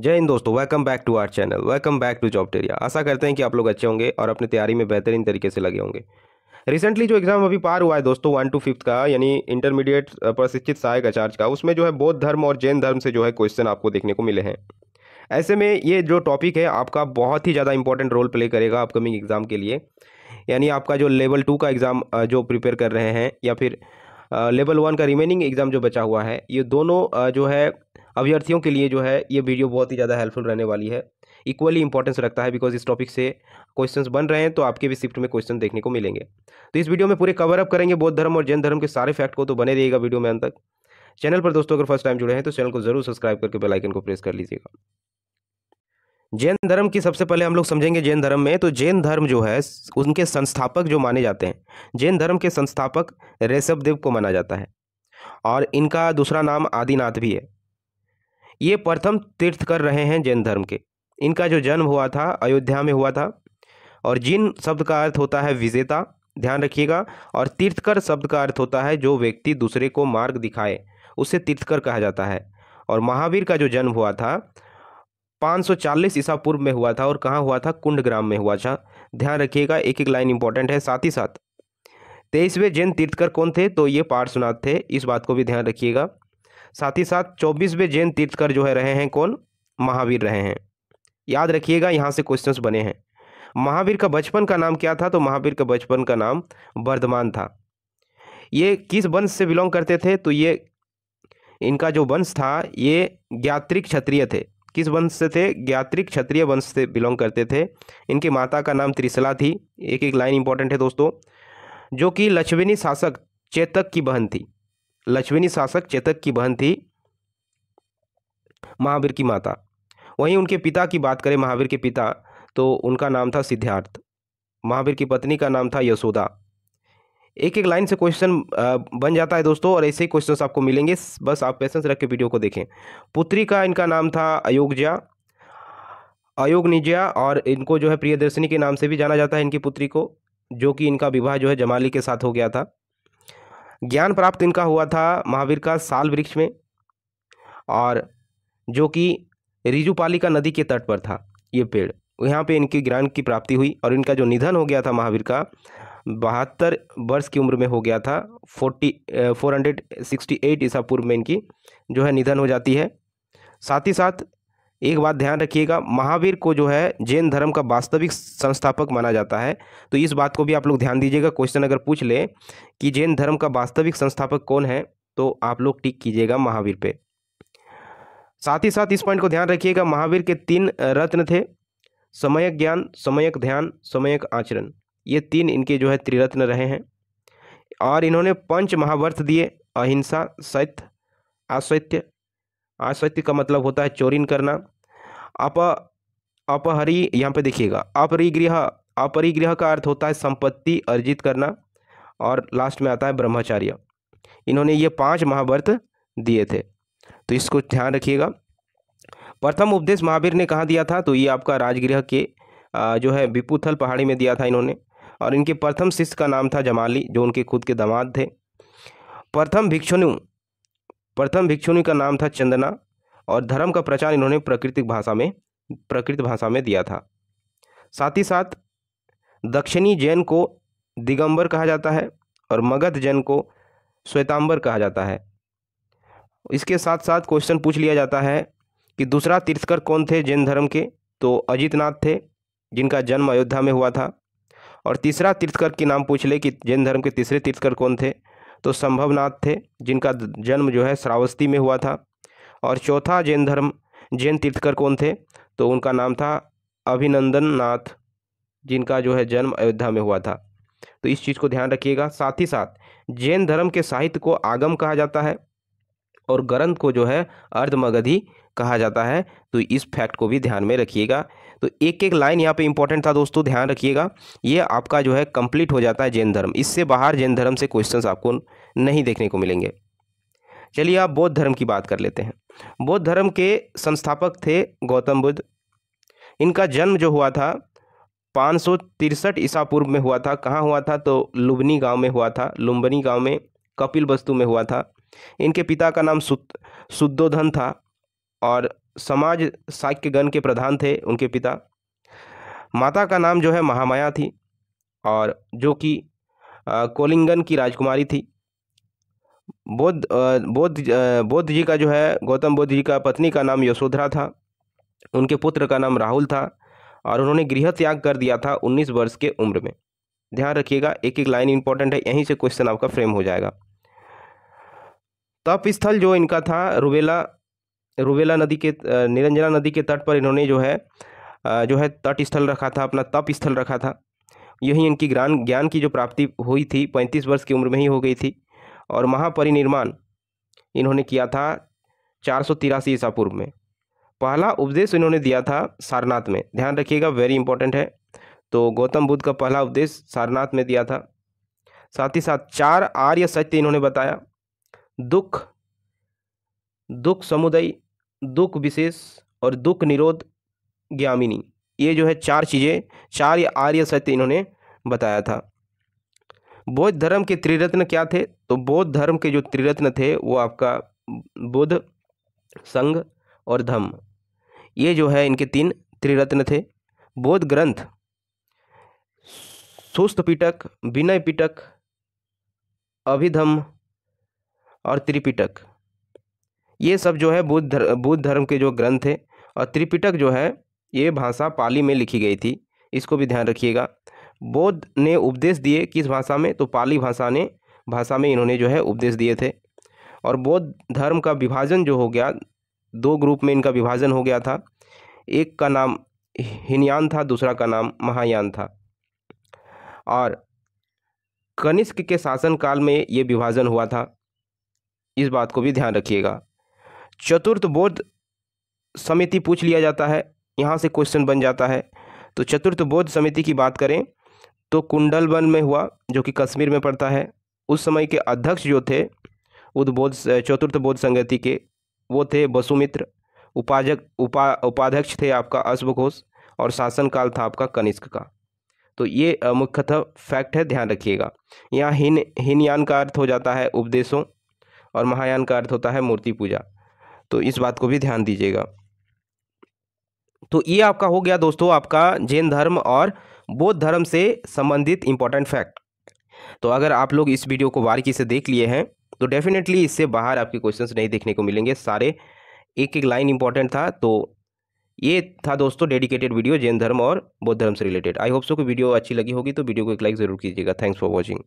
जय हिंद दोस्तों welcome back to our channel welcome back to job टेरिया आशा करते हैं कि आप लोग अच्छे होंगे और अपनी तैयारी में बेहतरीन तरीके से लगे होंगे रिसेंटली जो एग्ज़ाम अभी पार हुआ है दोस्तों वन टू फिफ्थ का यानी इंटरमीडिएट प्रशिक्षित सहायक आचार्य का उसमें जो है बौद्ध धर्म और जैन धर्म से जो है क्वेश्चन आपको देखने को मिले हैं ऐसे में ये जो टॉपिक है आपका बहुत ही ज़्यादा इंपॉर्टेंट रोल प्ले करेगा अपकमिंग एग्ज़ाम के लिए यानी आपका जो लेवल टू का एग्ज़ाम जो प्रिपेयर कर रहे हैं या फिर लेवल वन का रिमेनिंग एग्ज़ाम जो बचा हुआ है ये दोनों जो है अभ्यर्थियों के लिए जो है ये वीडियो बहुत ही ज़्यादा हेल्पफुल रहने वाली है इक्वली इंपॉर्टेंस रखता है बिकॉज इस टॉपिक से क्वेश्चंस बन रहे हैं तो आपके भी शिफ्ट में क्वेश्चन देखने को मिलेंगे तो इस वीडियो में पूरे कवर अप करेंगे बौद्ध धर्म और जैन धर्म के सारे फैक्ट को तो बने रहिएगा वीडियो में अंत तक चैनल पर दोस्तों अगर फर्स्ट टाइम जुड़े हैं तो चैनल को जरूर सब्सक्राइब करके बेलाइकन को प्रेस कर लीजिएगा जैन धर्म की सबसे पहले हम लोग समझेंगे जैन धर्म में तो जैन धर्म जो है उनके संस्थापक जो माने जाते हैं जैन धर्म के संस्थापक ऋषभदेव को माना जाता है और इनका दूसरा नाम आदिनाथ भी है ये प्रथम तीर्थ कर रहे हैं जैन धर्म के इनका जो जन्म हुआ था अयोध्या में हुआ था और जिन शब्द का अर्थ होता है विजेता ध्यान रखिएगा और तीर्थकर शब्द का अर्थ होता है जो व्यक्ति दूसरे को मार्ग दिखाए उसे तीर्थकर कहा जाता है और महावीर का जो जन्म हुआ था 540 ईसा पूर्व में हुआ था और कहाँ हुआ था कुंड ग्राम में हुआ था ध्यान रखिएगा एक एक लाइन इंपॉर्टेंट है साथ ही साथ तेईसवें जैन तीर्थकर कौन थे तो ये पार्श्वनाथ थे इस बात को भी ध्यान रखिएगा साथ ही साथ चौबीसवें जैन तीर्थकर जो है रहे हैं कौन महावीर रहे हैं याद रखिएगा यहाँ से क्वेश्चंस बने हैं महावीर का बचपन का नाम क्या था तो महावीर का बचपन का नाम वर्धमान था ये किस वंश से बिलोंग करते थे तो ये इनका जो वंश था ये ज्ञात्रिक क्षत्रिय थे किस वंश से थे ज्ञात्रिक क्षत्रिय वंश से बिलोंग करते थे इनके माता का नाम त्रिशला थी एक एक लाइन इंपॉर्टेंट है दोस्तों जो कि लक्ष्मिनी शासक चेतक की बहन थी लक्ष्मिनी शासक चेतक की बहन थी महावीर की माता वहीं उनके पिता की बात करें महावीर के पिता तो उनका नाम था सिद्धार्थ महावीर की पत्नी का नाम था यशोदा एक एक लाइन से क्वेश्चन बन जाता है दोस्तों और ऐसे ही क्वेश्चन आपको मिलेंगे बस आप पेशेंस रख के वीडियो को देखें पुत्री का इनका नाम था अयोग्या अयोगनिजा और इनको जो है प्रियदर्शनी के नाम से भी जाना जाता है इनकी पुत्री को जो कि इनका विवाह जो है जमाली के साथ हो गया था ज्ञान प्राप्त इनका हुआ था महावीर का साल वृक्ष में और जो कि रिजुपाली का नदी के तट पर था ये पेड़ यहाँ पे इनकी ज्ञान की प्राप्ति हुई और इनका जो निधन हो गया था महावीर का बहत्तर वर्ष की उम्र में हो गया था forty four hundred sixty eight ईसा पूर्व में इनकी जो है निधन हो जाती है साथ ही साथ एक बात ध्यान रखिएगा महावीर को जो है जैन धर्म का वास्तविक संस्थापक माना जाता है तो इस बात को भी आप लोग ध्यान दीजिएगा क्वेश्चन अगर पूछ ले कि जैन धर्म का वास्तविक संस्थापक कौन है तो आप लोग टिक कीजिएगा महावीर पे साथ ही साथ इस पॉइंट को ध्यान रखिएगा महावीर के तीन रत्न थे समयक ज्ञान समयक ध्यान समयक आचरण ये तीन इनके जो है त्रिरत्न रहे हैं और इन्होंने पंच महावर्त दिए अहिंसा सत्य असत्य असत्य का मतलब होता है चोरीन करना अप अपहरी यहाँ पे देखिएगा अपरिगृह अपरिगृह का अर्थ होता है संपत्ति अर्जित करना और लास्ट में आता है ब्रह्मचार्य इन्होंने ये पांच महाव्रत दिए थे तो इसको ध्यान रखिएगा प्रथम उपदेश महावीर ने कहाँ दिया था तो ये आपका राजगृह के जो है विपुथल पहाड़ी में दिया था इन्होंने और इनके प्रथम शिष्य का नाम था जमाली जो उनके खुद के दामाद थे प्रथम भिक्षुणु प्रथम भिक्षुणु का नाम था चंदना और धर्म का प्रचार इन्होंने प्राकृतिक भाषा में प्रकृत भाषा में दिया था साथ ही साथ दक्षिणी जैन को दिगंबर कहा जाता है और मगध जैन को श्वेतांबर कहा जाता है इसके साथ साथ क्वेश्चन पूछ लिया जाता है कि दूसरा तीर्थकर कौन थे जैन धर्म के तो अजितनाथ थे जिनका जन्म अयोध्या में हुआ था और तीसरा तीर्थकर के नाम पूछ ले कि जैन धर्म के तीसरे तीर्थकर कौन थे तो संभवनाथ थे जिनका जन्म जो है श्रावस्ती में हुआ था और चौथा जैन धर्म जैन तीर्थकर कौन थे तो उनका नाम था अभिनंदन नाथ जिनका जो है जन्म अयोध्या में हुआ था तो इस चीज़ को ध्यान रखिएगा साथ ही साथ जैन धर्म के साहित्य को आगम कहा जाता है और गरंद को जो है अर्धमगधी कहा जाता है तो इस फैक्ट को भी ध्यान में रखिएगा तो एक एक लाइन यहाँ पे इंपॉर्टेंट था दोस्तों ध्यान रखिएगा ये आपका जो है कंप्लीट हो जाता है जैन धर्म इससे बाहर जैन धर्म से क्वेश्चंस आपको नहीं देखने को मिलेंगे चलिए आप बौद्ध धर्म की बात कर लेते हैं बौद्ध धर्म के संस्थापक थे गौतम बुद्ध इनका जन्म जो हुआ था पाँच ईसा पूर्व में हुआ था कहाँ हुआ था तो लुबनी गाँव में हुआ था लुम्बनी गाँव में कपिल वस्तु में हुआ था इनके पिता का नाम शुद्धोधन था और समाज गण के प्रधान थे उनके पिता माता का नाम जो है महामाया थी और जो कि कोलिंगन की राजकुमारी थी बौद्ध बोध बौद्ध जी का जो है गौतम बुद्ध जी का पत्नी का नाम यशोधरा था उनके पुत्र का नाम राहुल था और उन्होंने गृह त्याग कर दिया था 19 वर्ष के उम्र में ध्यान रखिएगा एक एक लाइन इंपॉर्टेंट है यहीं से क्वेश्चन आपका फ्रेम हो जाएगा तप तो स्थल जो इनका था रुबेला रुबेला नदी के निरंजना नदी के तट पर इन्होंने जो है जो है तट स्थल रखा था अपना तप स्थल रखा था यही इनकी ज्ञान ज्ञान की जो प्राप्ति हुई थी पैंतीस वर्ष की उम्र में ही हो गई थी और महापरिनिर्माण इन्होंने किया था चार सौ तिरासी ईसा पूर्व में पहला उपदेश इन्होंने दिया था सारनाथ में ध्यान रखिएगा वेरी इंपॉर्टेंट है तो गौतम बुद्ध का पहला उपदेश सारनाथ में दिया था साथ ही साथ चार आर्य सत्य इन्होंने बताया दुख दुख समुदय दुख विशेष और दुख निरोध ज्ञामिनी ये जो है चार चीज़ें चार या आर्य सत्य इन्होंने बताया था बौद्ध धर्म के त्रिरत्न क्या थे तो बौद्ध धर्म के जो त्रिरत्न थे वो आपका बुद्ध संघ और धम्म ये जो है इनके तीन त्रिरत्न थे बौद्ध ग्रंथ सुस्त पिटक विनय पिटक अभिधम और त्रिपिटक ये सब जो है बुद्ध धर, बुद्ध धर्म के जो ग्रंथ हैं और त्रिपिटक जो है ये भाषा पाली में लिखी गई थी इसको भी ध्यान रखिएगा बौद्ध ने उपदेश दिए किस भाषा में तो पाली भाषा ने भाषा में इन्होंने जो है उपदेश दिए थे और बौद्ध धर्म का विभाजन जो हो गया दो ग्रुप में इनका विभाजन हो गया था एक का नाम हिनयान था दूसरा का नाम महायान था और कनिष्क के शासनकाल में ये विभाजन हुआ था इस बात को भी ध्यान रखिएगा चतुर्थ बोध समिति पूछ लिया जाता है यहाँ से क्वेश्चन बन जाता है तो चतुर्थ बोध समिति की बात करें तो कुंडलवन में हुआ जो कि कश्मीर में पड़ता है उस समय के अध्यक्ष जो थे उद्बोध चतुर्थ बोध संगति के वो थे वसुमित्र उपाध्यक उपा उपाध्यक्ष थे आपका अश्वघोष और शासनकाल था आपका कनिष्क का तो ये मुख्यतः फैक्ट है ध्यान रखिएगा यहाँ हिन हिनयान का अर्थ हो जाता है उपदेशों और महायान का अर्थ होता है मूर्ति पूजा तो इस बात को भी ध्यान दीजिएगा तो ये आपका हो गया दोस्तों आपका जैन धर्म और बौद्ध धर्म से संबंधित इंपॉर्टेंट फैक्ट तो अगर आप लोग इस वीडियो को बारीकी से देख लिए हैं तो डेफिनेटली इससे बाहर आपके क्वेश्चंस नहीं देखने को मिलेंगे सारे एक एक लाइन इंपॉर्टेंट था तो ये था दोस्तों डेडिकेटेड वीडियो जैन धर्म और बौद्ध धर्म से रिलेटेड आई होप सो कि वीडियो अच्छी लगी होगी तो वीडियो को एक लाइक ज़रूर कीजिएगा थैंक्स फॉर वॉचिंग